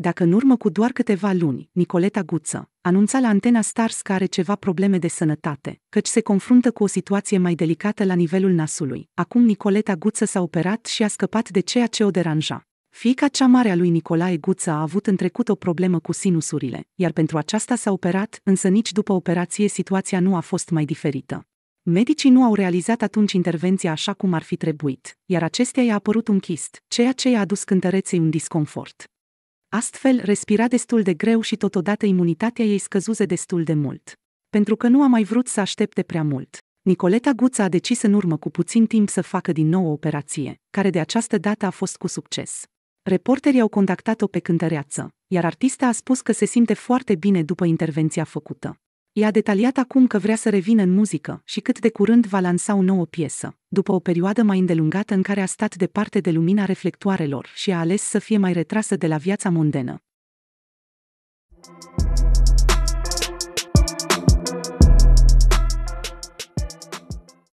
dacă în urmă cu doar câteva luni, Nicoleta Guță anunța la antena Stars că are ceva probleme de sănătate, căci se confruntă cu o situație mai delicată la nivelul nasului. Acum Nicoleta Guță s-a operat și a scăpat de ceea ce o deranja. Fica cea mare a lui Nicolae Guță a avut în trecut o problemă cu sinusurile, iar pentru aceasta s-a operat, însă nici după operație situația nu a fost mai diferită. Medicii nu au realizat atunci intervenția așa cum ar fi trebuit, iar acestea i-a apărut un chist, ceea ce i-a adus cântăreței un disconfort. Astfel, respira destul de greu și totodată imunitatea ei scăzuse destul de mult. Pentru că nu a mai vrut să aștepte prea mult, Nicoleta Guța a decis în urmă cu puțin timp să facă din nou o operație, care de această dată a fost cu succes. Reporterii au contactat-o pe cântăreață, iar artista a spus că se simte foarte bine după intervenția făcută. I-a detaliat acum că vrea să revină în muzică și cât de curând va lansa o nouă piesă, după o perioadă mai îndelungată în care a stat departe de lumina reflectoarelor și a ales să fie mai retrasă de la viața mondenă.